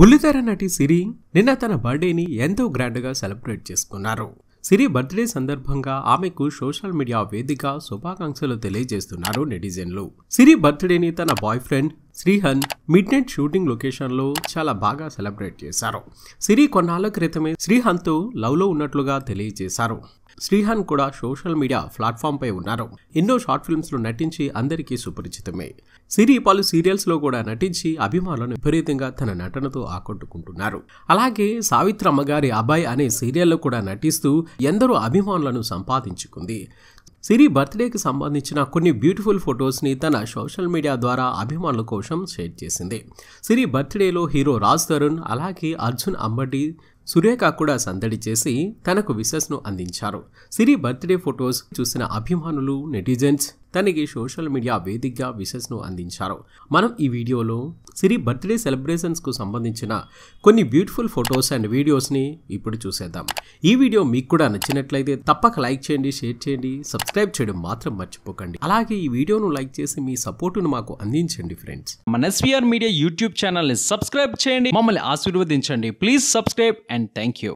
బుల్లితెర నటి సిరి నిన్న తన బర్త్డేని ఎంతో గ్రాండ్గా సెలబ్రేట్ చేసుకున్నారు సిరి బర్త్డే సందర్భంగా ఆమెకు సోషల్ మీడియా వేదిక శుభాకాంక్షలు తెలియజేస్తున్నారు నెటిజన్లు సిరి బర్త్డేని తన boyfriend Srihan midnight shooting లొకేషన్లో చాలా బాగా సెలబ్రేట్ చేశారు సిరి కొన్నాళ్ళ క్రితమే శ్రీహన్తో లవ్లో ఉన్నట్లుగా తెలియజేశారు శ్రీహాన్ కూడా సోషల్ మీడియా ప్లాట్ఫామ్పై ఉన్నారు ఎన్నో షార్ట్ ఫిల్మ్స్లో నటించి అందరికీ సుపరిచితమే సిరి పలు సీరియల్స్లో కూడా నటించి అభిమానులను విపరీతంగా తన నటనతో ఆకట్టుకుంటున్నారు అలాగే సావిత్ర అమ్మగారి అబాయ్ అనే సీరియల్లో కూడా నటిస్తూ ఎందరో అభిమానులను సంపాదించుకుంది సిరి బర్త్డేకి సంబంధించిన కొన్ని బ్యూటిఫుల్ ఫొటోస్ని తన సోషల్ మీడియా ద్వారా అభిమానుల కోసం షేర్ చేసింది సిరి బర్త్డేలో హీరో రాజ్ తరుణ్ అలాగే అర్జున్ అంబటి సురేఖ కూడా సందడి చేసి తనకు ను అందించారు సిరి బర్త్డే ఫొటోస్ చూసిన అభిమానులు నెటిజన్స్ తనకి సోషల్ మీడియా వేదికగా విషెస్ను అందించారు మనం ఈ వీడియోలో సిరి బర్త్డే సెలబ్రేషన్స్కు సంబంధించిన కొన్ని బ్యూటిఫుల్ ఫొటోస్ అండ్ వీడియోస్ని ఇప్పుడు చూసేద్దాం ఈ వీడియో మీకు కూడా నచ్చినట్లయితే తప్పక లైక్ చేయండి షేర్ చేయండి సబ్స్క్రైబ్ చేయడం మాత్రం మర్చిపోకండి అలాగే ఈ వీడియోను లైక్ చేసి మీ సపోర్టును మాకు అందించండి ఫ్రెండ్స్ మన ఎస్వీఆర్ మీడియా యూట్యూబ్ ఛానల్ని సబ్స్క్రైబ్ చేయండి మమ్మల్ని ఆశీర్వదించండి please subscribe and thank you